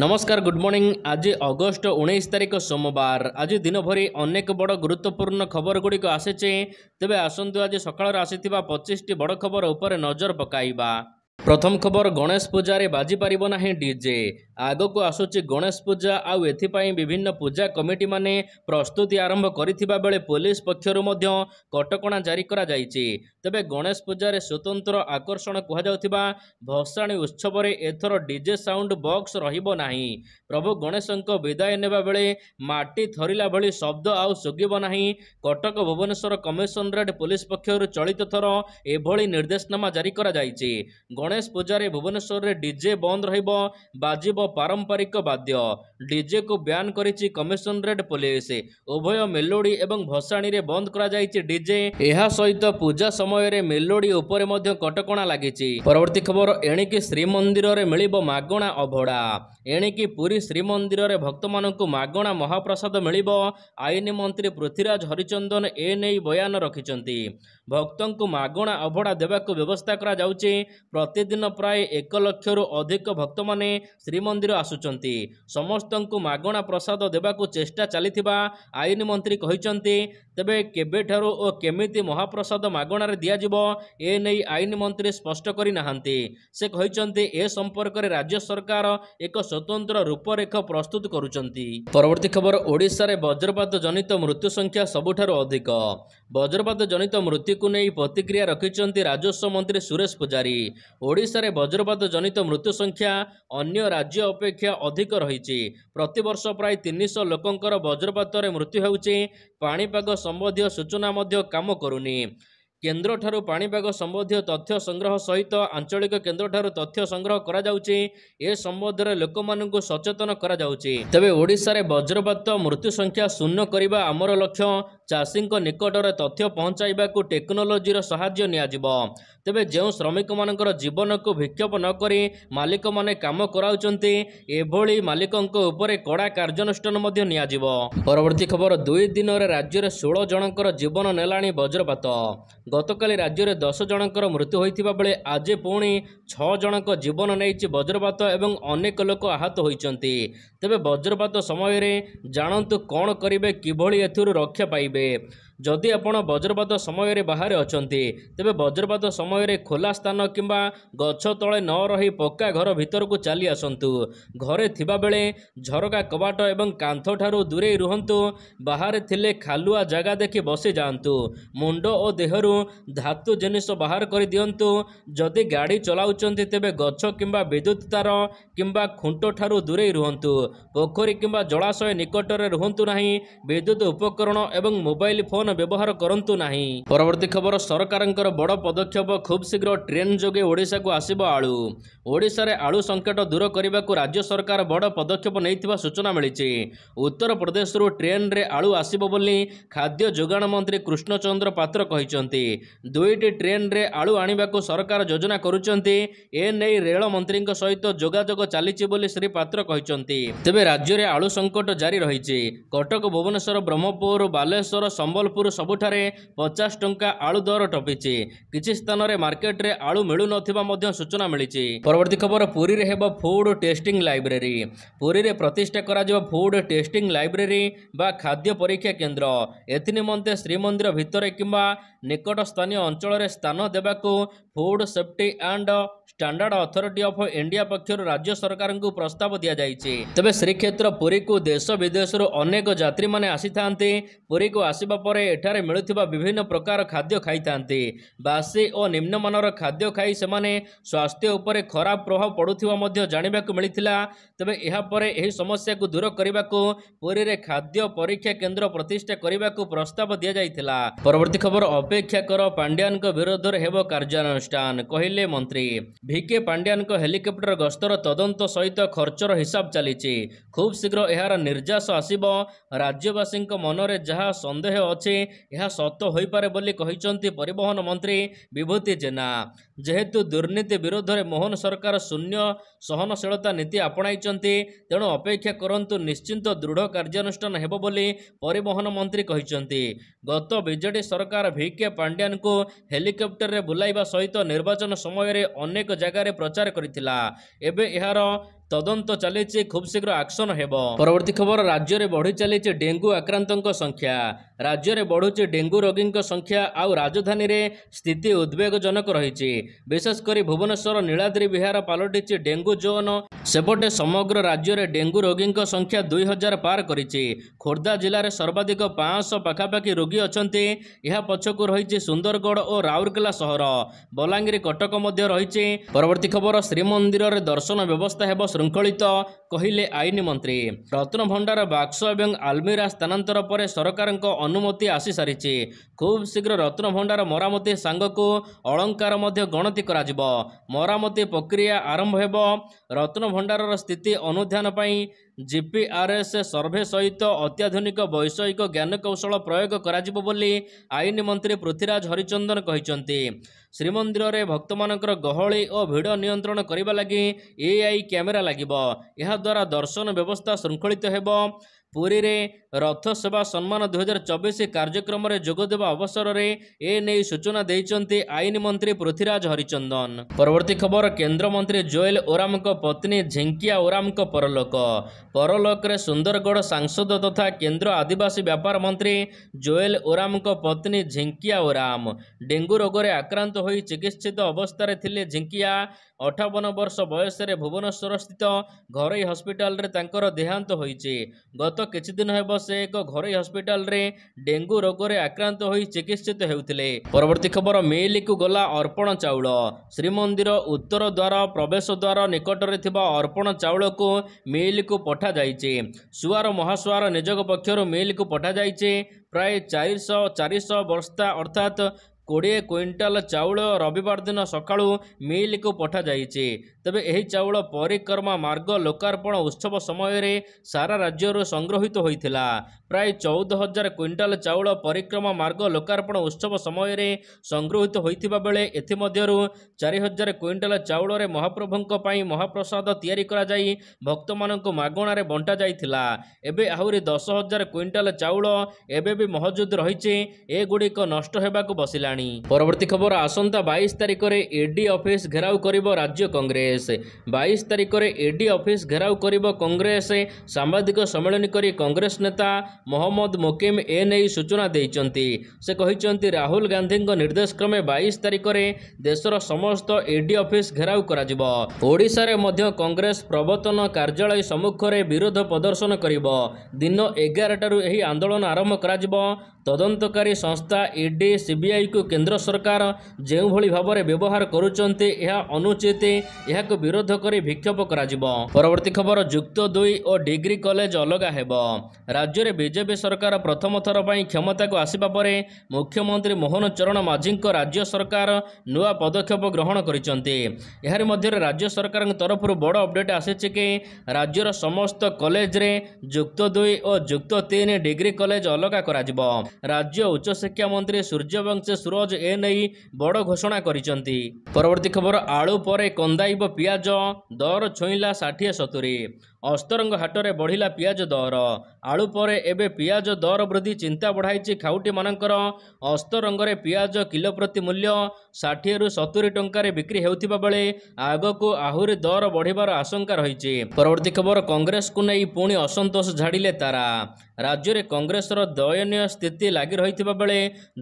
ନମସ୍କାର good morning ଆଜି August ଉଣେଇଶ ତାରିଖ ସୋମବାର ଆଜି ଦିନଭରି ଅନେକ ବଡ଼ ଗୁରୁତ୍ୱପୂର୍ଣ୍ଣ ଖବରଗୁଡ଼ିକ ଆସିଛି ତେବେ ଆସନ୍ତୁ ଆଜି ସକାଳରେ ଆସିଥିବା ପଚିଶଟି ବଡ଼ ଖବର ଉପରେ ନଜର ପକାଇବା ପ୍ରଥମ ଖବର ଗଣେଶ ପୂଜାରେ ବାଜିପାରିବ ନାହିଁ ଡିଜେ ଆଗକୁ ଆସୁଛି ଗଣେଶ ପୂଜା ଆଉ ଏଥିପାଇଁ ବିଭିନ୍ନ ପୂଜା କମିଟିମାନେ ପ୍ରସ୍ତୁତି ଆରମ୍ଭ କରିଥିବା ବେଳେ ପୋଲିସ ପକ୍ଷରୁ ମଧ୍ୟ କଟକଣା ଜାରି କରାଯାଇଛି ତେବେ ଗଣେଶ ପୂଜାରେ ସ୍ୱତନ୍ତ୍ର ଆକର୍ଷଣ କୁହାଯାଉଥିବା ଭସାଣୀ ଉତ୍ସବରେ ଏଥର ଡିଜେ ସାଉଣ୍ଡ ବକ୍ସ ରହିବ ନାହିଁ ପ୍ରଭୁ ଗଣେଶଙ୍କ ବିଦାୟ ନେବାବେଳେ ମାଟି ଥରିଲା ଭଳି ଶବ୍ଦ ଆଉ ଶୁଗିବ ନାହିଁ କଟକ ଭୁବନେଶ୍ୱର କମିଶନରେଟ୍ ପୋଲିସ ପକ୍ଷରୁ ଚଳିତ ଥର ଏଭଳି ନିର୍ଦ୍ଦେଶନାମା ଜାରି କରାଯାଇଛି ଗଣ ଗଣେଶ ପୂଜାରେ ଭୁବନେଶ୍ୱରରେ ଡିଜେ ବନ୍ଦ ରହିବ ବାଜିବ ପାରମ୍ପରିକ ବାଦ୍ୟ ଡିଜେକୁ ବ୍ୟାନ୍ କରିଛି କମିଶନରେଟ୍ ପୋଲିସ ଉଭୟ ମେଲୋଡ଼ି ଏବଂ ଭସାଣିରେ ବନ୍ଦ କରାଯାଇଛି ଡିଜେ ଏହା ସହିତ ପୂଜା ସମୟରେ ମେଲୋଡ଼ି ଉପରେ ମଧ୍ୟ କଟକଣା ଲାଗିଛି ପରବର୍ତ୍ତୀ ଖବର ଏଣିକି ଶ୍ରୀମନ୍ଦିରରେ ମିଳିବ ମାଗଣା ଅଭଡ଼ା ଏଣିକି ପୁରୀ ଶ୍ରୀମନ୍ଦିରରେ ଭକ୍ତମାନଙ୍କୁ ମାଗଣା ମହାପ୍ରସାଦ ମିଳିବ ଆଇନ ମନ୍ତ୍ରୀ ପୃଥ୍ୱୀରାଜ ହରିଚନ୍ଦନ ଏ ନେଇ ବୟାନ ରଖିଛନ୍ତି ଭକ୍ତଙ୍କୁ ମାଗଣା ଅଭଡ଼ା ଦେବାକୁ ବ୍ୟବସ୍ଥା କରାଯାଉଛି ପ୍ରତି ପ୍ରତିଦିନ ପ୍ରାୟ ଏକ ଲକ୍ଷରୁ ଅଧିକ ଭକ୍ତମାନେ ଶ୍ରୀମନ୍ଦିର ଆସୁଛନ୍ତି ସମସ୍ତଙ୍କୁ ମାଗଣା ପ୍ରସାଦ ଦେବାକୁ ଚେଷ୍ଟା ଚାଲିଥିବା ଆଇନ ମନ୍ତ୍ରୀ କହିଛନ୍ତି ତେବେ କେବେଠାରୁ ଓ କେମିତି ମହାପ୍ରସାଦ ମାଗଣାରେ ଦିଆଯିବ ଏ ନେଇ ଆଇନ ମନ୍ତ୍ରୀ ସ୍ପଷ୍ଟ କରିନାହାନ୍ତି ସେ କହିଛନ୍ତି ଏ ସମ୍ପର୍କରେ ରାଜ୍ୟ ସରକାର ଏକ ସ୍ୱତନ୍ତ୍ର ରୂପରେଖ ପ୍ରସ୍ତୁତ କରୁଛନ୍ତି ପରବର୍ତ୍ତୀ ଖବର ଓଡ଼ିଶାରେ ବଜ୍ରପାତ ଜନିତ ମୃତ୍ୟୁ ସଂଖ୍ୟା ସବୁଠାରୁ ଅଧିକ ବଜ୍ରପାତ ଜନିତ ମୃତ୍ୟୁକୁ ନେଇ ପ୍ରତିକ୍ରିୟା ରଖିଛନ୍ତି ରାଜସ୍ୱ ମନ୍ତ୍ରୀ ସୁରେଶ ପୂଜାରୀ ଓଡ଼ିଶାରେ ବଜ୍ରପାତ ଜନିତ ମୃତ୍ୟୁ ସଂଖ୍ୟା ଅନ୍ୟ ରାଜ୍ୟ ଅପେକ୍ଷା ଅଧିକ ରହିଛି ପ୍ରତିବର୍ଷ ପ୍ରାୟ ତିନିଶହ ଲୋକଙ୍କର ବଜ୍ରପାତରେ ମୃତ୍ୟୁ ହେଉଛି ପାଣିପାଗ ସମ୍ବନ୍ଧୀୟ ସୂଚନା ମଧ୍ୟ କାମ କରୁନି କେନ୍ଦ୍ରଠାରୁ ପାଣିପାଗ ସମ୍ବନ୍ଧୀୟ ତଥ୍ୟ ସଂଗ୍ରହ ସହିତ ଆଞ୍ଚଳିକ କେନ୍ଦ୍ରଠାରୁ ତଥ୍ୟ ସଂଗ୍ରହ କରାଯାଉଛି ଏ ସମ୍ବନ୍ଧରେ ଲୋକମାନଙ୍କୁ ସଚେତନ କରାଯାଉଛି ତେବେ ଓଡ଼ିଶାରେ ବଜ୍ରପାତ ମୃତ୍ୟୁ ସଂଖ୍ୟା ଶୂନ୍ୟ କରିବା ଆମର ଲକ୍ଷ୍ୟ ଚାଷୀଙ୍କ ନିକଟରେ ତଥ୍ୟ ପହଞ୍ଚାଇବାକୁ ଟେକ୍ନୋଲୋଜିର ସାହାଯ୍ୟ ନିଆଯିବ ତେବେ ଯେଉଁ ଶ୍ରମିକମାନଙ୍କର ଜୀବନକୁ ବିକ୍ଷୋଭ ନକରି ମାଲିକମାନେ କାମ କରାଉଛନ୍ତି ଏଭଳି ମାଲିକଙ୍କ ଉପରେ କଡ଼ା କାର୍ଯ୍ୟାନୁଷ୍ଠାନ ମଧ୍ୟ ନିଆଯିବ ପରବର୍ତ୍ତୀ ଖବର ଦୁଇ ଦିନରେ ରାଜ୍ୟରେ ଷୋହଳ ଜଣଙ୍କର ଜୀବନ ନେଲାଣି ବଜ୍ରପାତ ଗତକାଲି ରାଜ୍ୟରେ ଦଶ ଜଣଙ୍କର ମୃତ୍ୟୁ ହୋଇଥିବା ବେଳେ ଆଜି ପୁଣି ଛଅ ଜଣଙ୍କ ଜୀବନ ନେଇଛି ବଜ୍ରପାତ ଏବଂ ଅନେକ ଲୋକ ଆହତ ହୋଇଛନ୍ତି ତେବେ ବଜ୍ରପାତ ସମୟରେ ଜାଣନ୍ତୁ କ'ଣ କରିବେ କିଭଳି ଏଥିରୁ ରକ୍ଷା ପାଇବେ 对。ଯଦି ଆପଣ ବଜ୍ରପାତ ସମୟରେ ବାହାରେ ଅଛନ୍ତି ତେବେ ବଜ୍ରପାତ ସମୟରେ ଖୋଲା ସ୍ଥାନ କିମ୍ବା ଗଛ ତଳେ ନ ରହି ପକ୍କା ଘର ଭିତରକୁ ଚାଲି ଆସନ୍ତୁ ଘରେ ଥିବାବେଳେ ଝରକା କବାଟ ଏବଂ କାନ୍ଥଠାରୁ ଦୂରେଇ ରୁହନ୍ତୁ ବାହାରେ ଥିଲେ ଖାଲୁଆ ଜାଗା ଦେଖି ବସି ଯାଆନ୍ତୁ ମୁଣ୍ଡ ଓ ଦେହରୁ ଧାତୁ ଜିନିଷ ବାହାର କରିଦିଅନ୍ତୁ ଯଦି ଗାଡ଼ି ଚଲାଉଛନ୍ତି ତେବେ ଗଛ କିମ୍ବା ବିଦ୍ୟୁତ ତାର କିମ୍ବା ଖୁଣ୍ଟଠାରୁ ଦୂରେଇ ରୁହନ୍ତୁ ପୋଖରୀ କିମ୍ବା ଜଳାଶୟ ନିକଟରେ ରୁହନ୍ତୁ ନାହିଁ ବିଦ୍ୟୁତ ଉପକରଣ ଏବଂ ମୋବାଇଲ ଫୋନ୍ ବ୍ୟବହାର କରନ୍ତୁ ନାହିଁ ପରବର୍ତ୍ତୀ ଖବର ସରକାରଙ୍କର ବଡ଼ ପଦକ୍ଷେପ ଖୁବ୍ ଶୀଘ୍ର ଟ୍ରେନ୍ ଯୋଗେ ଓଡ଼ିଶାକୁ ଆସିବ ଆଳୁ ଓଡ଼ିଶାରେ ଆଳୁ ସଙ୍କଟ ଦୂର କରିବାକୁ ରାଜ୍ୟ ସରକାର ବଡ଼ ପଦକ୍ଷେପ ନେଇଥିବା ସୂଚନା ମିଳିଛି ଉତ୍ତରପ୍ରଦେଶରୁ ଟ୍ରେନ୍ରେ ଆଳୁ ଆସିବ ବୋଲି ଖାଦ୍ୟ ଯୋଗାଣ ମନ୍ତ୍ରୀ କୃଷ୍ଣଚନ୍ଦ୍ର ପାତ୍ର କହିଛନ୍ତି ଦୁଇଟି ଟ୍ରେନ୍ରେ ଆଳୁ ଆଣିବାକୁ ସରକାର ଯୋଜନା କରୁଛନ୍ତି ଏ ନେଇ ରେଳ ମନ୍ତ୍ରୀଙ୍କ ସହିତ ଯୋଗାଯୋଗ ଚାଲିଛି ବୋଲି ଶ୍ରୀ ପାତ୍ର କହିଛନ୍ତି ତେବେ ରାଜ୍ୟରେ ଆଳୁ ସଙ୍କଟ ଜାରି ରହିଛି କଟକ ଭୁବନେଶ୍ୱର ବ୍ରହ୍ମପୁର ବାଲେଶ୍ୱର ସମ୍ବଲପୁର ଆଳୁପୁର ସବୁଠାରେ ପଚାଶ ଟଙ୍କା ଆଳୁ ଦର ଟପିଛି କିଛି ସ୍ଥାନରେ ମାର୍କେଟରେ ଆଳୁ ମିଳୁନଥିବା ମଧ୍ୟ ସୂଚନା ମିଳିଛି ପରବର୍ତ୍ତୀ ଖବର ପୁରୀରେ ହେବ ଫୁଡ୍ ଟେଷ୍ଟିଂ ଲାଇବ୍ରେରୀ ପୁରୀରେ ପ୍ରତିଷ୍ଠା କରାଯିବ ଫୁଡ୍ ଟେଷ୍ଟିଂ ଲାଇବ୍ରେରୀ ବା ଖାଦ୍ୟ ପରୀକ୍ଷା କେନ୍ଦ୍ର ଏଥି ନିମନ୍ତେ ଶ୍ରୀମନ୍ଦିର ଭିତରେ କିମ୍ବା ନିକଟ ସ୍ଥାନୀୟ ଅଞ୍ଚଳରେ ସ୍ଥାନ ଦେବାକୁ food safety and standard authority of India ପକ୍ଷରୁ ରାଜ୍ୟ ସରକାରଙ୍କୁ ପ୍ରସ୍ତାବ ଦିଆଯାଇଛି ତେବେ ଶ୍ରୀକ୍ଷେତ୍ର ପୁରୀକୁ ଦେଶ ବିଦେଶରୁ ଅନେକ ଯାତ୍ରୀମାନେ ଆସିଥାନ୍ତି ପୁରୀକୁ ଆସିବା ପରେ ଏଠାରେ ମିଳୁଥିବା ବିଭିନ୍ନ ପ୍ରକାର ଖାଦ୍ୟ ଖାଇଥାନ୍ତି ବାସି ଓ ନିମ୍ନମାନର ଖାଦ୍ୟ ଖାଇ ସେମାନେ ସ୍ୱାସ୍ଥ୍ୟ ଉପରେ ଖରାପ ପ୍ରଭାବ ପଡ଼ୁଥିବା ମଧ୍ୟ ଜାଣିବାକୁ ମିଳିଥିଲା ତେବେ ଏହାପରେ ଏହି ସମସ୍ୟାକୁ ଦୂର କରିବାକୁ ପୁରୀରେ ଖାଦ୍ୟ ପରୀକ୍ଷା କେନ୍ଦ୍ର ପ୍ରତିଷ୍ଠା କରିବାକୁ ପ୍ରସ୍ତାବ ଦିଆଯାଇଥିଲା ପରବର୍ତ୍ତୀ ଖବର ଅପେକ୍ଷା କର ପାଣ୍ଡିଆନଙ୍କ ବିରୋଧରେ ହେବ କାର୍ଯ୍ୟାନୁଷ୍ଠାନ ଅନୁଷ୍ଠାନ କହିଲେ ମନ୍ତ୍ରୀ ଭିକେ ପାଣ୍ଡିଆନଙ୍କ ହେଲିକପ୍ଟର ଗସ୍ତର ତଦନ୍ତ ସହିତ ଖର୍ଚ୍ଚର ହିସାବ ଚାଲିଛି ଖୁବ୍ ଶୀଘ୍ର ଏହାର ନିର୍ଯାସ ଆସିବ ରାଜ୍ୟବାସୀଙ୍କ ମନରେ ଯାହା ସନ୍ଦେହ ଅଛି ଏହା ସତ ହୋଇପାରେ ବୋଲି କହିଛନ୍ତି ପରିବହନ ମନ୍ତ୍ରୀ ବିଭୂତି ଜେନା ଯେହେତୁ ଦୁର୍ନୀତି ବିରୋଧରେ ମୋହନ ସରକାର ଶୂନ୍ୟ ସହନଶୀଳତା ନୀତି ଆପଣାଇଛନ୍ତି ତେଣୁ ଅପେକ୍ଷା କରନ୍ତୁ ନିଶ୍ଚିନ୍ତ ଦୃଢ଼ କାର୍ଯ୍ୟାନୁଷ୍ଠାନ ହେବ ବୋଲି ପରିବହନ ମନ୍ତ୍ରୀ କହିଛନ୍ତି ଗତ ବିଜେଡି ସରକାର ଭିକେ ପାଣ୍ଡିଆନଙ୍କୁ ହେଲିକପ୍ଟରରେ ବୁଲାଇବା ସହିତ ସହିତ ନିର୍ବାଚନ ସମୟରେ ଅନେକ ଜାଗାରେ ପ୍ରଚାର କରିଥିଲା ଏବେ ଏହାର ତଦନ୍ତ ଚାଲିଛି ଖୁବ୍ ଶୀଘ୍ର ଆକ୍ସନ ହେବ ପରବର୍ତ୍ତୀ ଖବର ରାଜ୍ୟରେ ବଢ଼ି ଚାଲିଛି ଡେଙ୍ଗୁ ଆକ୍ରାନ୍ତଙ୍କ ସଂଖ୍ୟା ରାଜ୍ୟରେ ବଢ଼ୁଛି ଡେଙ୍ଗୁ ରୋଗୀଙ୍କ ସଂଖ୍ୟା ଆଉ ରାଜଧାନୀରେ ସ୍ଥିତି ଉଦ୍ବେଗଜନକ ରହିଛି ବିଶେଷ କରି ଭୁବନେଶ୍ୱର ନୀଳାଦ୍ରି ବିହାର ପାଲଟିଛି ଡେଙ୍ଗୁ ଜୋନ୍ ସେପଟେ ସମଗ୍ର ରାଜ୍ୟରେ ଡେଙ୍ଗୁ ରୋଗୀଙ୍କ ସଂଖ୍ୟା ଦୁଇ ହଜାର ପାର କରିଛି ଖୋର୍ଦ୍ଧା ଜିଲ୍ଲାରେ ସର୍ବାଧିକ ପାଞ୍ଚଶହ ପାଖାପାଖି ରୋଗୀ ଅଛନ୍ତି ଏହା ପଛକୁ ରହିଛି ସୁନ୍ଦରଗଡ଼ ଓ ରାଉରକେଲା ସହର ବଲାଙ୍ଗୀର କଟକ ମଧ୍ୟ ରହିଛି ପରବର୍ତ୍ତୀ ଖବର ଶ୍ରୀମନ୍ଦିରରେ ଦର୍ଶନ ବ୍ୟବସ୍ଥା ହେବ ଶୃଙ୍ଖଳିତ କହିଲେ ଆଇନ ମନ୍ତ୍ରୀ ରତ୍ନଭଣ୍ଡାର ବାକ୍ସ ଏବଂ ଆଲମିରା ସ୍ଥାନାନ୍ତର ପରେ ସରକାରଙ୍କ ଅନୁମତି ଆସିସାରିଛି ଖୁବ୍ ଶୀଘ୍ର ରତ୍ନଭଣ୍ଡାର ମରାମତି ସାଙ୍ଗକୁ ଅଳଙ୍କାର ମଧ୍ୟ ଗଣତି କରାଯିବ ମରାମତି ପ୍ରକ୍ରିୟା ଆରମ୍ଭ ହେବ ରତ୍ନଭଣ୍ଡାରର ସ୍ଥିତି ଅନୁଧ୍ୟାନ ପାଇଁ ଜିପିଆର୍ଏସ୍ ସର୍ଭେ ସହିତ ଅତ୍ୟାଧୁନିକ ବୈଷୟିକ ଜ୍ଞାନକୌଶଳ ପ୍ରୟୋଗ କରାଯିବ ବୋଲି ଆଇନ ମନ୍ତ୍ରୀ ପୃଥ୍ୱୀରାଜ ହରିଚନ୍ଦନ କହିଛନ୍ତି ଶ୍ରୀମନ୍ଦିରରେ ଭକ୍ତମାନଙ୍କର ଗହଳି ଓ ଭିଡ଼ ନିୟନ୍ତ୍ରଣ କରିବା ଲାଗି ଏଆଇ କ୍ୟାମେରା ଲାଗିବ ଏହାଦ୍ୱାରା ଦର୍ଶନ ବ୍ୟବସ୍ଥା ଶୃଙ୍ଖଳିତ ହେବ ପୁରୀରେ ରଥସେବା ସମ୍ମାନ ଦୁଇହଜାର ଚବିଶ କାର୍ଯ୍ୟକ୍ରମରେ ଯୋଗଦେବା ଅବସରରେ ଏ ନେଇ ସୂଚନା ଦେଇଛନ୍ତି ଆଇନ ମନ୍ତ୍ରୀ ପୃଥ୍ୱୀରାଜ ହରିଚନ୍ଦନ ପରବର୍ତ୍ତୀ ଖବର କେନ୍ଦ୍ରମନ୍ତ୍ରୀ ଜୋଏଲ ଓରାମଙ୍କ ପତ୍ନୀ ଝିଙ୍କିଆ ଓରାମଙ୍କ ପରଲୋକ ପରଲୋକରେ ସୁନ୍ଦରଗଡ଼ ସାଂସଦ ତଥା କେନ୍ଦ୍ର ଆଦିବାସୀ ବ୍ୟାପାର ମନ୍ତ୍ରୀ ଜୋଏଲ ଓରାମଙ୍କ ପତ୍ନୀ ଝିଙ୍କିଆ ଓରାମ ଡେଙ୍ଗୁ ରୋଗରେ ଆକ୍ରାନ୍ତ ହୋଇ ଚିକିତ୍ସିତ ଅବସ୍ଥାରେ ଥିଲେ ଝିଙ୍କିଆ ଅଠାବନ ବର୍ଷ ବୟସରେ ଭୁବନେଶ୍ୱରସ୍ଥିତ ଘରୋଇ ହସ୍ପିଟାଲରେ ତାଙ୍କର ଦେହାନ୍ତ ହୋଇଛି ଗତ କିଛିଦିନ ହେବ ସେ ଏକ ଘରୋଇ ହସ୍ପିଟାଲରେ ଡେଙ୍ଗୁ ରୋଗରେ ଆକ୍ରାନ୍ତ ହୋଇ ଚିକିତ୍ସିତ ହେଉଥିଲେ ପରବର୍ତ୍ତୀ ଖବର ମେଲିକୁ ଗଲା ଅର୍ପଣ ଚାଉଳ ଶ୍ରୀମନ୍ଦିର ଉତ୍ତର ଦ୍ୱାର ପ୍ରବେଶ ଦ୍ୱାର ନିକଟରେ ଥିବା ଅର୍ପଣ ଚାଉଳକୁ ମେଲିକୁ ପଠାଯାଇଛି ସୁଆର ମହାସୁଆର ନିଯୋଗ ପକ୍ଷରୁ ମେଲିକୁ ପଠାଯାଇଛି ପ୍ରାୟ ଚାରିଶହ ଚାରିଶହ ବସ୍ତା ଅର୍ଥାତ୍ କୋଡ଼ିଏ କୁଇଣ୍ଟାଲ ଚାଉଳ ରବିବାର ଦିନ ସକାଳୁ ମିଲ୍କୁ ପଠାଯାଇଛି ତେବେ ଏହି ଚାଉଳ ପରିକ୍ରମା ମାର୍ଗ ଲୋକାର୍ପଣ ଉତ୍ସବ ସମୟରେ ସାରା ରାଜ୍ୟରୁ ସଂଗୃହୀତ ହୋଇଥିଲା ପ୍ରାୟ ଚଉଦ ହଜାର କୁଇଣ୍ଟାଲ ଚାଉଳ ପରିକ୍ରମା ମାର୍ଗ ଲୋକାର୍ପଣ ଉତ୍ସବ ସମୟରେ ସଂଗୃହୀତ ହୋଇଥିବା ବେଳେ ଏଥିମଧ୍ୟରୁ ଚାରି ହଜାର କୁଇଣ୍ଟାଲ ଚାଉଳରେ ମହାପ୍ରଭୁଙ୍କ ପାଇଁ ମହାପ୍ରସାଦ ତିଆରି କରାଯାଇ ଭକ୍ତମାନଙ୍କୁ ମାଗଣାରେ ବଣ୍ଟା ଯାଇଥିଲା ଏବେ ଆହୁରି ଦଶ ହଜାର କୁଇଣ୍ଟାଲ ଚାଉଳ ଏବେ ବି ମହଜୁଦ ରହିଛି ଏଗୁଡ଼ିକ ନଷ୍ଟ ହେବାକୁ ବସିଲାଣି ହେଲାଣି ପରବର୍ତ୍ତୀ ଖବର ଆସନ୍ତା ବାଇଶ ତାରିଖରେ ଇଡି ଅଫିସ ଘେରାଉ କରିବ ରାଜ୍ୟ କଂଗ୍ରେସ ବାଇଶ ତାରିଖରେ ଇଡି ଅଫିସ ଘେରାଉ କରିବ କଂଗ୍ରେସ ସାମ୍ବାଦିକ ସମ୍ମିଳନୀ କରି କଂଗ୍ରେସ ନେତା ମହମ୍ମଦ ମୋକିମ୍ ଏ ନେଇ ସୂଚନା ଦେଇଛନ୍ତି ସେ କହିଛନ୍ତି ରାହୁଲ ଗାନ୍ଧୀଙ୍କ ନିର୍ଦ୍ଦେଶ କ୍ରମେ ବାଇଶ ତାରିଖରେ ଦେଶର ସମସ୍ତ ଇଡି ଅଫିସ ଘେରାଉ କରାଯିବ ଓଡ଼ିଶାରେ ମଧ୍ୟ କଂଗ୍ରେସ ପ୍ରବର୍ତ୍ତନ କାର୍ଯ୍ୟାଳୟ ସମ୍ମୁଖରେ ବିରୋଧ ପ୍ରଦର୍ଶନ କରିବ ଦିନ ଏଗାରଟାରୁ ଏହି ଆନ୍ଦୋଳନ ଆରମ୍ଭ କରାଯିବ ତଦନ୍ତକାରୀ ସଂସ୍ଥା ଇଡି ସିବିଆଇକୁ କେନ୍ଦ୍ର ସରକାର ଯେଉଁଭଳି ଭାବରେ ବ୍ୟବହାର କରୁଛନ୍ତି ଏହା ଅନୁଚିତ ଏହାକୁ ବିରୋଧ କରି ବିକ୍ଷୋଭ କରାଯିବ ପରବର୍ତ୍ତୀ ଖବର ଯୁକ୍ତ ଦୁଇ ଓ ଡିଗ୍ରୀ କଲେଜ ଅଲଗା ହେବ ରାଜ୍ୟରେ ବିଜେପି ସରକାର ପ୍ରଥମ ଥର ପାଇଁ କ୍ଷମତାକୁ ଆସିବା ପରେ ମୁଖ୍ୟମନ୍ତ୍ରୀ ମୋହନ ଚରଣ ମାଝୀଙ୍କ ରାଜ୍ୟ ସରକାର ନୂଆ ପଦକ୍ଷେପ ଗ୍ରହଣ କରିଛନ୍ତି ଏହାରି ମଧ୍ୟରେ ରାଜ୍ୟ ସରକାରଙ୍କ ତରଫରୁ ବଡ଼ ଅପଡେଟ୍ ଆସିଛି କି ରାଜ୍ୟର ସମସ୍ତ କଲେଜରେ ଯୁକ୍ତ ଦୁଇ ଓ ଯୁକ୍ତ ତିନି ଡିଗ୍ରୀ କଲେଜ ଅଲଗା କରାଯିବ ରାଜ୍ୟ ଉଚ୍ଚଶିକ୍ଷା ମନ୍ତ୍ରୀ ସୂର୍ଯ୍ୟବଂଶୀ ବୋଜ ଏ ନେଇ ବଡ଼ ଘୋଷଣା କରିଛନ୍ତି ପରବର୍ତ୍ତୀ ଖବର ଆଳୁ ପରେ କନ୍ଦାଇବ ପିଆଜ ଦର ଛୁଇଁଲା ଷାଠିଏ ସତୁରି ଅସ୍ତରଙ୍ଗ ହାଟରେ ବଢ଼ିଲା ପିଆଜ ଦର ଆଳୁ ପରେ ଏବେ ପିଆଜ ଦର ବୃଦ୍ଧି ଚିନ୍ତା ବଢ଼ାଇଛି ଖାଉଟିମାନଙ୍କର ଅସ୍ତରଙ୍ଗରେ ପିଆଜ କିଲୋ ପ୍ରତି ମୂଲ୍ୟ ଷାଠିଏରୁ ସତୁରି ଟଙ୍କାରେ ବିକ୍ରି ହେଉଥିବା ବେଳେ ଆଗକୁ ଆହୁରି ଦର ବଢ଼ିବାର ଆଶଙ୍କା ରହିଛି ପରବର୍ତ୍ତୀ ଖବର କଂଗ୍ରେସକୁ ନେଇ ପୁଣି ଅସନ୍ତୋଷ ଝାଡ଼ିଲେ ତାରା ରାଜ୍ୟରେ କଂଗ୍ରେସର ଦୟନୀୟ ସ୍ଥିତି ଲାଗି ରହିଥିବା ବେଳେ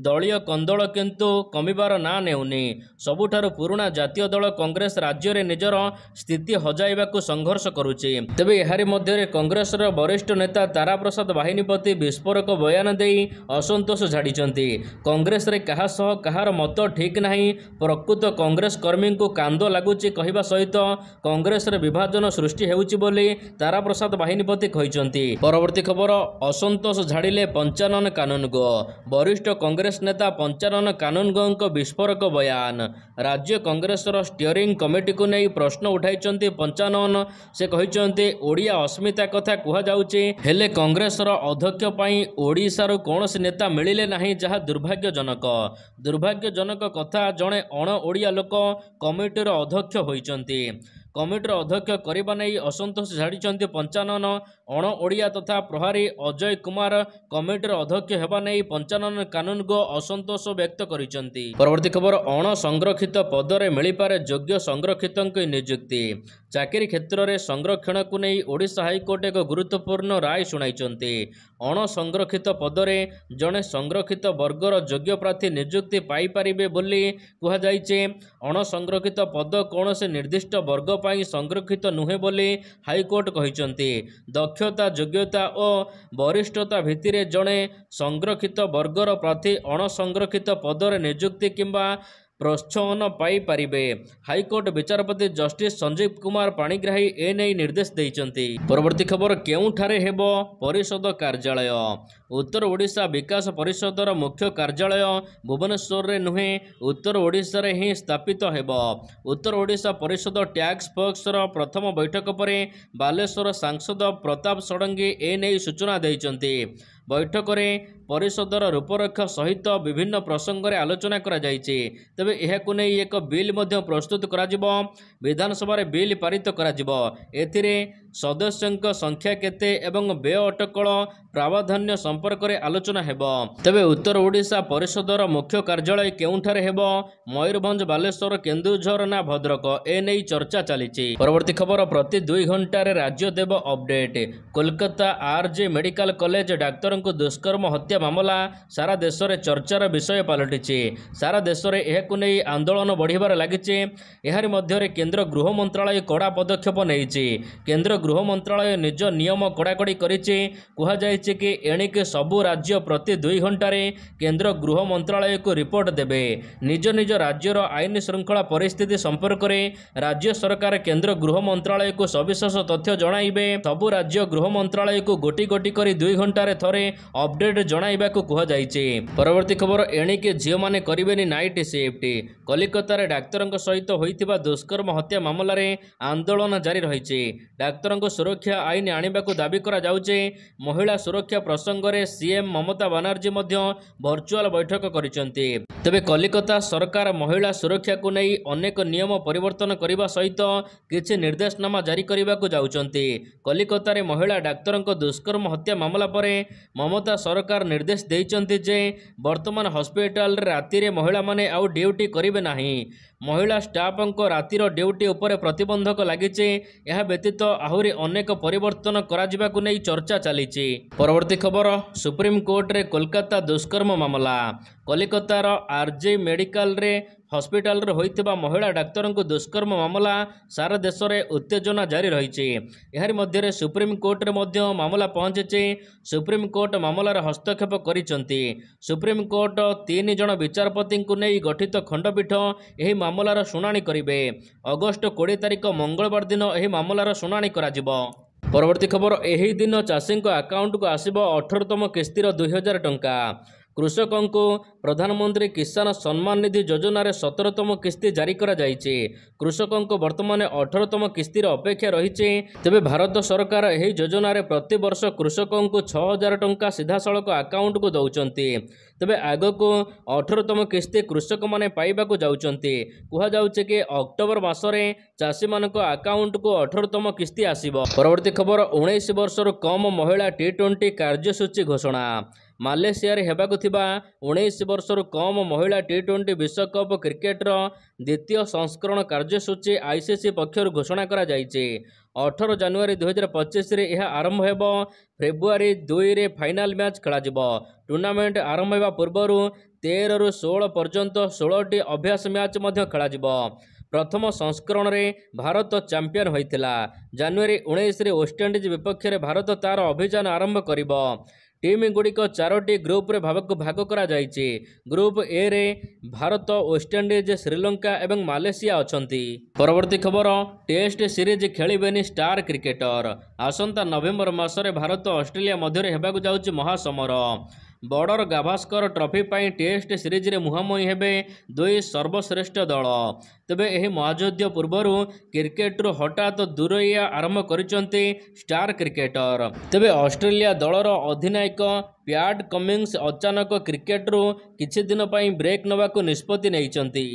ଦଳୀୟ କନ୍ଦଳ କିନ୍ତୁ କମିବାର ନାଁ ନେଉନି ସବୁଠାରୁ ପୁରୁଣା ଜାତୀୟ ଦଳ କଂଗ୍ରେସ ରାଜ୍ୟରେ ନିଜର ସ୍ଥିତି ହଜାଇବାକୁ ସଂଘର୍ଷ କରୁଛି ତେବେ ଏହାରି ମଧ୍ୟରେ କଂଗ୍ରେସର ବରିଷ୍ଠ ନେତା ତାରାପ୍ରସାଦ ବାହିନୀପତି ବିସ୍ଫୋରକ ବୟାନ ଦେଇ ଅସନ୍ତୋଷ ଝାଡ଼ିଛନ୍ତି କଂଗ୍ରେସରେ କାହା ସହ କାହାର ମତ ଠିକ୍ ନାହିଁ ପ୍ରକୃତ କଂଗ୍ରେସ କର୍ମୀଙ୍କୁ କାନ୍ଦ ଲାଗୁଛି କହିବା ସହିତ କଂଗ୍ରେସରେ ବିଭାଜନ ସୃଷ୍ଟି ହେଉଛି ବୋଲି ତାରାପ୍ରସାଦ ବାହିନୀପତି କହିଛନ୍ତି ପରବର୍ତ୍ତୀ ଖବର ଅସନ୍ତୋଷ ଝାଡ଼ିଲେ ପଞ୍ଚାନନ କାନୁନଗୋ ବରିଷ୍ଠ କଂଗ୍ରେସ ନେତା ପଞ୍ଚାନନ କାନୁନଗୋଙ୍କ ବିସ୍ଫୋରକ ବୟାନ ରାଜ୍ୟ କଂଗ୍ରେସର ଷ୍ଟିଅରିଂ କମିଟିକୁ ନେଇ ପ୍ରଶ୍ନ ଉଠାଇଛନ୍ତି ପଞ୍ଚାନନ ସେ କହିଛନ୍ତି ଓଡ଼ିଆ ଅସ୍ମିତା କଥା କୁହାଯାଉଛି ହେଲେ କଂଗ୍ରେସର ଅଧ୍ୟକ୍ଷ ପାଇଁ ଓଡ଼ିଶାରୁ କୌଣସି ନେତା ମିଳିଲେ ନାହିଁ ଯାହା ଦୁର୍ଭାଗ୍ୟଜନକ ଦୁର୍ଭାଗ୍ୟଜନକ କଥା ଜଣେ ଅଣ ଓଡ଼ିଆ ଲୋକ କମିଟିର ଅଧ୍ୟକ୍ଷ ହୋଇଛନ୍ତି କମିଟିର ଅଧ୍ୟକ୍ଷ କରିବା ନେଇ ଅସନ୍ତୋଷ ଝାଡ଼ିଛନ୍ତି ପଞ୍ଚାନନ ଅଣ ଓଡ଼ିଆ ତଥା ପ୍ରହାରୀ ଅଜୟ କୁମାର କମିଟିର ଅଧ୍ୟକ୍ଷ ହେବା ନେଇ ପଞ୍ଚାନନ କାନୁନଙ୍କ ଅସନ୍ତୋଷ ବ୍ୟକ୍ତ କରିଛନ୍ତି ପରବର୍ତ୍ତୀ ଖବର ଅଣ ସଂରକ୍ଷିତ ପଦରେ ମିଳିପାରେ ଯୋଗ୍ୟ ସଂରକ୍ଷିତଙ୍କ ନିଯୁକ୍ତି ଚାକିରି କ୍ଷେତ୍ରରେ ସଂରକ୍ଷଣକୁ ନେଇ ଓଡ଼ିଶା ହାଇକୋର୍ଟ ଏକ ଗୁରୁତ୍ୱପୂର୍ଣ୍ଣ ରାୟ ଶୁଣାଇଛନ୍ତି ଅଣ ସଂରକ୍ଷିତ ପଦରେ ଜଣେ ସଂରକ୍ଷିତ ବର୍ଗର ଯୋଗ୍ୟ ପ୍ରାର୍ଥୀ ନିଯୁକ୍ତି ପାଇପାରିବେ ବୋଲି କୁହାଯାଇଛି ଅଣ ସଂରକ୍ଷିତ ପଦ କୌଣସି ନିର୍ଦ୍ଦିଷ୍ଟ ବର୍ଗ ପାଇଁ ସଂରକ୍ଷିତ ନୁହେଁ ବୋଲି ହାଇକୋର୍ଟ କହିଛନ୍ତି ଦକ୍ଷତା ଯୋଗ୍ୟତା ଓ ବରିଷ୍ଠତା ଭିତ୍ତିରେ ଜଣେ ସଂରକ୍ଷିତ ବର୍ଗର ପ୍ରାର୍ଥୀ ଅଣସଂରକ୍ଷିତ ପଦରେ ନିଯୁକ୍ତି କିମ୍ବା ପ୍ରୋତ୍ସାହନ ପାଇପାରିବେ ହାଇକୋର୍ଟ ବିଚାରପତି ଜଷ୍ଟିସ୍ ସଞ୍ଜୀବ କୁମାର ପାଣିଗ୍ରାହୀ ଏ ନେଇ ନିର୍ଦ୍ଦେଶ ଦେଇଛନ୍ତି ପରବର୍ତ୍ତୀ ଖବର କେଉଁଠାରେ ହେବ ପରିଷଦ କାର୍ଯ୍ୟାଳୟ ଉତ୍ତର ଓଡ଼ିଶା ବିକାଶ ପରିଷଦର ମୁଖ୍ୟ କାର୍ଯ୍ୟାଳୟ ଭୁବନେଶ୍ୱରରେ ନୁହେଁ ଉତ୍ତର ଓଡ଼ିଶାରେ ହିଁ ସ୍ଥାପିତ ହେବ ଉତ୍ତର ଓଡ଼ିଶା ପରିଷଦ ଟ୍ୟାକ୍ସ ଫୋର୍ସର ପ୍ରଥମ ବୈଠକ ପରେ ବାଲେଶ୍ୱର ସାଂସଦ ପ୍ରତାପ ଷଡ଼ଙ୍ଗୀ ଏ ନେଇ ସୂଚନା ଦେଇଛନ୍ତି ବୈଠକରେ ପରିଷଦର ରୂପରେଖ ସହିତ ବିଭିନ୍ନ ପ୍ରସଙ୍ଗରେ ଆଲୋଚନା କରାଯାଇଛି ତେବେ ଏହାକୁ ନେଇ ଏକ ବିଲ୍ ମଧ୍ୟ ପ୍ରସ୍ତୁତ କରାଯିବ ବିଧାନସଭାରେ ବିଲ୍ ପାରିତ କରାଯିବ ଏଥିରେ ସଦସ୍ୟଙ୍କ ସଂଖ୍ୟା କେତେ ଏବଂ ବ୍ୟୟ ଅଟକଳ ପ୍ରାଧାନ୍ୟ ସମ୍ପର୍କରେ ଆଲୋଚନା ହେବ ତେବେ ଉତ୍ତର ଓଡ଼ିଶା ପରିଷଦର ମୁଖ୍ୟ କାର୍ଯ୍ୟାଳୟ କେଉଁଠାରେ ହେବ ମୟୂରଭଞ୍ଜ ବାଲେଶ୍ୱର କେନ୍ଦୁଝର ନା ଭଦ୍ରକ ଏ ନେଇ ଚର୍ଚ୍ଚା ଚାଲିଛି ପରବର୍ତ୍ତୀ ଖବର ପ୍ରତି ଦୁଇ ଘଣ୍ଟାରେ ରାଜ୍ୟ ଦେବ update Kolkata RG medical college ଡାକ୍ତରଙ୍କୁ ଦୁଷ୍କର୍ମ ହତ୍ୟା ମାମଲା ସାରା ଦେଶରେ ଚର୍ଚ୍ଚାର ବିଷୟ ପାଲଟିଛି ସାରା ଦେଶରେ ଏହାକୁ ନେଇ ଆନ୍ଦୋଳନ ବଢ଼ିବାରେ ଲାଗିଛି ଏହାରି ମଧ୍ୟରେ କେନ୍ଦ୍ର ଗୃହ ମନ୍ତ୍ରଣାଳୟ କଡ଼ା ପଦକ୍ଷେପ ନେଇଛି କେନ୍ଦ୍ର ଗୃହ ମନ୍ତ୍ରଣାଳୟ ନିଜ ନିୟମ କଡ଼ାକଡ଼ି କରିଛି କୁହାଯାଇଛି କି ଏଣିକି ସବୁ ରାଜ୍ୟ ପ୍ରତି ଦୁଇ ଘଣ୍ଟାରେ କେନ୍ଦ୍ର ଗୃହ ମନ୍ତ୍ରଣାଳୟକୁ ରିପୋର୍ଟ ଦେବେ ନିଜ ନିଜ ରାଜ୍ୟର ଆଇନ ଶୃଙ୍ଖଳା ପରିସ୍ଥିତି ସମ୍ପର୍କରେ ରାଜ୍ୟ ସରକାର କେନ୍ଦ୍ର ଗୃହ ମନ୍ତ୍ରଣାଳୟକୁ ସବିଶେଷ ତଥ୍ୟ ଜଣାଇବେ ସବୁ ରାଜ୍ୟ ଗୃହ ମନ୍ତ୍ରଣାଳୟକୁ ଗୋଟି ଗୋଟି କରି ଦୁଇ ଘଣ୍ଟାରେ ଥରେ ଅପଡେଟ୍ ଜଣାଇବାକୁ କୁହାଯାଇଛି ପରବର୍ତ୍ତୀ ଖବର ଏଣିକି ଝିଅମାନେ କରିବେନି ନାଇଟ୍ ସିଫ୍ଟ କଲିକତାରେ ଡାକ୍ତରଙ୍କ ସହିତ ହୋଇଥିବା ଦୁଷ୍କର୍ମ ହତ୍ୟା ମାମଲାରେ ଆନ୍ଦୋଳନ ଜାରି ରହିଛି ଡାକ୍ତରଙ୍କ ସୁରକ୍ଷା ଆଇନ ଆଣିବାକୁ ଦାବି କରାଯାଉଛି ମହିଳା ସୁରକ୍ଷା ପ୍ରସଙ୍ଗରେ ସିଏମ୍ ମମତା ବାନାର୍ଜୀ ମଧ୍ୟ ଭର୍ଚୁଆଲ୍ ବୈଠକ କରିଛନ୍ତି ତେବେ କଲିକତା ସରକାର ମହିଳା ସୁରକ୍ଷାକୁ ନେଇ ଅନେକ ନିୟମ ପରିବର୍ତ୍ତନ କରିବା ସହିତ କିଛି ନିର୍ଦ୍ଦେଶନାମା ଜାରି କରିବାକୁ ଯାଉଛନ୍ତି କଲିକତାରେ ମହିଳା ଡାକ୍ତରଙ୍କ ଦୁଷ୍କର୍ମ ହତ୍ୟା ମାମଲା ପରେ ମମତା ସରକାର ନିର୍ଦ୍ଦେଶ ଦେଇଛନ୍ତି ଯେ ବର୍ତ୍ତମାନ ହସ୍ପିଟାଲରେ ରାତିରେ ମହିଳାମାନେ ଆଉ ଡ୍ୟୁଟି କରିବେ ନାହିଁ ମହିଳା ଷ୍ଟାଫ୍ଙ୍କ ରାତିର ଡ୍ୟୁଟି ଉପରେ ପ୍ରତିବନ୍ଧକ ଲାଗିଛି ଏହା ବ୍ୟତୀତ ଆହୁରି ଅନେକ ପରିବର୍ତ୍ତନ କରାଯିବାକୁ ନେଇ ଚର୍ଚ୍ଚା ଚାଲିଛି ପରବର୍ତ୍ତୀ ଖବର ସୁପ୍ରିମକୋର୍ଟରେ କୋଲକାତା ଦୁଷ୍କର୍ମ ମାମଲା କଲିକତାର ଆର୍ଜି ମେଡ଼ିକାଲରେ ହସ୍ପିଟାଲରେ ହୋଇଥିବା ମହିଳା ଡାକ୍ତରଙ୍କୁ ଦୁଷ୍କର୍ମ ମାମଲା ସାରା ଦେଶରେ ଉତ୍ତେଜନା ଜାରି ରହିଛି ଏହାରି ମଧ୍ୟରେ ସୁପ୍ରିମକୋର୍ଟରେ ମଧ୍ୟ ମାମଲା ପହଞ୍ଚିଛି ସୁପ୍ରିମକୋର୍ଟ ମାମଲାରେ ହସ୍ତକ୍ଷେପ କରିଛନ୍ତି ସୁପ୍ରିମକୋର୍ଟ ତିନି ଜଣ ବିଚାରପତିଙ୍କୁ ନେଇ ଗଠିତ ଖଣ୍ଡପୀଠ ଏହି ମାମଲାର ଶୁଣାଣି କରିବେ ଅଗଷ୍ଟ କୋଡ଼ିଏ ତାରିଖ ମଙ୍ଗଳବାର ଦିନ ଏହି ମାମଲାର ଶୁଣାଣି କରାଯିବ ପରବର୍ତ୍ତୀ ଖବର ଏହି ଦିନ ଚାଷୀଙ୍କ ଆକାଉଣ୍ଟକୁ ଆସିବ ଅଠରତମ କିସ୍ତିର ଦୁଇହଜାର ଟଙ୍କା କୃଷକଙ୍କୁ ପ୍ରଧାନମନ୍ତ୍ରୀ କିଷାନ ସମ୍ମାନ ନିଧି ଯୋଜନାରେ ସତରତମ କିସ୍ତି ଜାରି କରାଯାଇଛି କୃଷକଙ୍କୁ ବର୍ତ୍ତମାନ ଅଠରତମ କିସ୍ତିର ଅପେକ୍ଷା ରହିଛି ତେବେ ଭାରତ ସରକାର ଏହି ଯୋଜନାରେ ପ୍ରତିବର୍ଷ କୃଷକଙ୍କୁ ଛଅ ହଜାର ଟଙ୍କା ସିଧାସଳଖ ଆକାଉଣ୍ଟକୁ ଦେଉଛନ୍ତି ତେବେ ଆଗକୁ ଅଠରତମ କିସ୍ତି କୃଷକମାନେ ପାଇବାକୁ ଯାଉଛନ୍ତି କୁହାଯାଉଛି କି ଅକ୍ଟୋବର ମାସରେ ଚାଷୀମାନଙ୍କ ଆକାଉଣ୍ଟକୁ ଅଠରତମ କିସ୍ତି ଆସିବ ପରବର୍ତ୍ତୀ ଖବର ଉଣେଇଶ ବର୍ଷରୁ କମ୍ ମହିଳା ଟି ଟ୍ୱେଣ୍ଟି କାର୍ଯ୍ୟସୂଚୀ ଘୋଷଣା ମାଲେସିଆରେ ହେବାକୁ ଥିବା ଉଣେଇଶ ବର୍ଷରୁ କମ୍ ମହିଳା ଟି ଟ୍ୱେଣ୍ଟି ବିଶ୍ୱକପ୍ କ୍ରିକେଟ୍ର ଦ୍ୱିତୀୟ ସଂସ୍କରଣ କାର୍ଯ୍ୟସୂଚୀ ଆଇସିସି ପକ୍ଷରୁ ଘୋଷଣା କରାଯାଇଛି ଅଠର ଜାନୁଆରୀ ଦୁଇହଜାର ପଚିଶରେ ଏହା ଆରମ୍ଭ ହେବ ଫେବୃଆରୀ ଦୁଇରେ ଫାଇନାଲ୍ ମ୍ୟାଚ୍ ଖେଳାଯିବ ଟୁର୍ଣ୍ଣାମେଣ୍ଟ ଆରମ୍ଭ ହେବା ପୂର୍ବରୁ ତେରରୁ ଷୋହଳ ପର୍ଯ୍ୟନ୍ତ ଷୋହଳଟି ଅଭ୍ୟାସ ମ୍ୟାଚ୍ ମଧ୍ୟ ଖେଳାଯିବ ପ୍ରଥମ ସଂସ୍କରଣରେ ଭାରତ ଚାମ୍ପିୟନ୍ ହୋଇଥିଲା ଜାନୁଆରୀ ଉଣେଇଶରେ ୱେଷ୍ଟଇଣ୍ଡିଜ୍ ବିପକ୍ଷରେ ଭାରତ ତା'ର ଅଭିଯାନ ଆରମ୍ଭ କରିବ ଟିମ୍ ଗୁଡ଼ିକ ଚାରୋଟି ଗ୍ରୁପରେ ଭାବକୁ ଭାଗ କରାଯାଇଛି ଗ୍ରୁପ୍ ଏ ରେ ଭାରତ ୱେଷ୍ଟଇଣ୍ଡିଜ ଶ୍ରୀଲଙ୍କା ଏବଂ ମାଲେସିଆ ଅଛନ୍ତି ପରବର୍ତ୍ତୀ ଖବର ଟେଷ୍ଟ ସିରିଜ ଖେଳିବେନି ଷ୍ଟାର କ୍ରିକେଟର ଆସନ୍ତା ନଭେମ୍ବର ମାସରେ ଭାରତ ଅଷ୍ଟ୍ରେଲିଆ ମଧ୍ୟରେ ହେବାକୁ ଯାଉଛି ମହାସମର ବର୍ଡର ଗାଭାସ୍କର ଟ୍ରଫି ପାଇଁ ଟେଷ୍ଟ ସିରିଜ୍ରେ ମୁହାଁମୁହିଁ ହେବେ ଦୁଇ ସର୍ବଶ୍ରେଷ୍ଠ ଦଳ ତେବେ ଏହି ମହାଯୁଦ୍ଧ ପୂର୍ବରୁ କ୍ରିକେଟରୁ ହଠାତ୍ ଦୂରେଇବା ଆରମ୍ଭ କରିଛନ୍ତି ଷ୍ଟାର କ୍ରିକେଟର ତେବେ ଅଷ୍ଟ୍ରେଲିଆ ଦଳର ଅଧିନାୟକ ପ୍ୟାଟ୍ କମିଙ୍ଗସ୍ ଅଚାନକ କ୍ରିକେଟରୁ କିଛି ଦିନ ପାଇଁ ବ୍ରେକ୍ ନେବାକୁ ନିଷ୍ପତ୍ତି ନେଇଛନ୍ତି